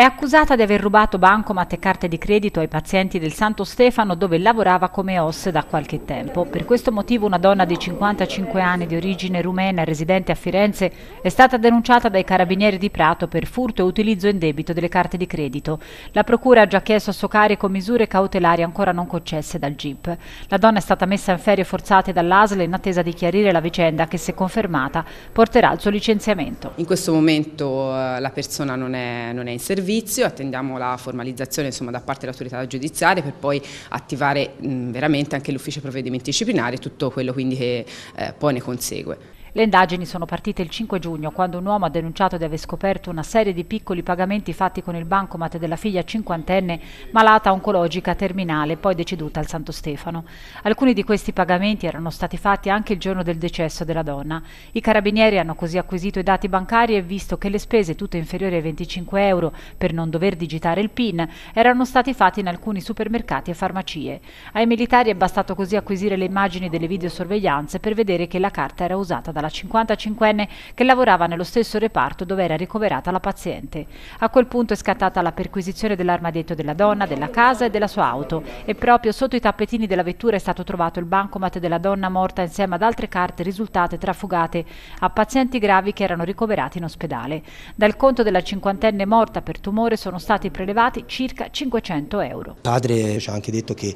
È accusata di aver rubato bancomat e carte di credito ai pazienti del Santo Stefano dove lavorava come OS da qualche tempo. Per questo motivo una donna di 55 anni di origine rumena residente a Firenze è stata denunciata dai carabinieri di Prato per furto e utilizzo in debito delle carte di credito. La procura ha già chiesto a suo carico misure cautelari ancora non concesse dal GIP. La donna è stata messa in ferie forzate dall'ASL in attesa di chiarire la vicenda che se confermata porterà al suo licenziamento. In questo momento eh, la persona non è, non è in servizio servizio, attendiamo la formalizzazione insomma, da parte dell'autorità giudiziaria per poi attivare mh, veramente anche l'ufficio provvedimenti disciplinari e tutto quello quindi che eh, poi ne consegue. Le indagini sono partite il 5 giugno, quando un uomo ha denunciato di aver scoperto una serie di piccoli pagamenti fatti con il bancomat della figlia cinquantenne malata oncologica terminale, poi deceduta al Santo Stefano. Alcuni di questi pagamenti erano stati fatti anche il giorno del decesso della donna. I carabinieri hanno così acquisito i dati bancari e visto che le spese, tutte inferiori ai 25 euro per non dover digitare il PIN, erano stati fatti in alcuni supermercati e farmacie. Ai militari è bastato così acquisire le immagini delle videosorveglianze per vedere che la carta era usata da la 55enne che lavorava nello stesso reparto dove era ricoverata la paziente. A quel punto è scattata la perquisizione dell'armadietto della donna, della casa e della sua auto e proprio sotto i tappetini della vettura è stato trovato il bancomat della donna morta insieme ad altre carte risultate trafugate a pazienti gravi che erano ricoverati in ospedale. Dal conto della cinquantenne morta per tumore sono stati prelevati circa 500 euro. Il padre ci ha anche detto che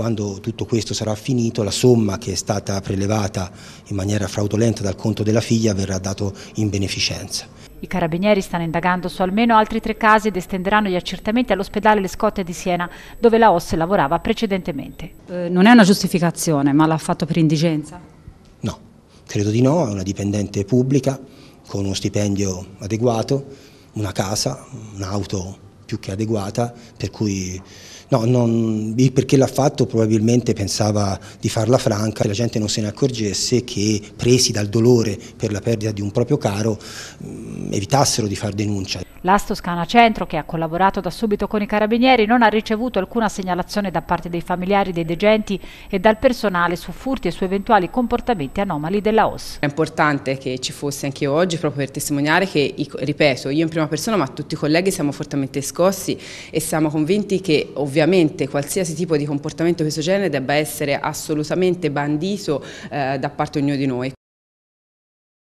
quando tutto questo sarà finito la somma che è stata prelevata in maniera fraudolenta dal conto della figlia verrà dato in beneficenza. I carabinieri stanno indagando su almeno altri tre casi ed estenderanno gli accertamenti all'ospedale Le Scotte di Siena, dove la OSS lavorava precedentemente. Eh, non è una giustificazione, ma l'ha fatto per indigenza? No, credo di no, è una dipendente pubblica con uno stipendio adeguato, una casa, un'auto più che adeguata, per cui no, non, perché l'ha fatto probabilmente pensava di farla franca, che la gente non se ne accorgesse, che presi dal dolore per la perdita di un proprio caro mm, evitassero di far denuncia. L'AS Toscana Centro, che ha collaborato da subito con i carabinieri, non ha ricevuto alcuna segnalazione da parte dei familiari dei degenti e dal personale su furti e su eventuali comportamenti anomali della OS. È importante che ci fosse anche oggi proprio per testimoniare che, ripeto, io in prima persona ma tutti i colleghi siamo fortemente scoperti discossi e siamo convinti che ovviamente qualsiasi tipo di comportamento di questo genere debba essere assolutamente bandito eh, da parte di ognuno di noi.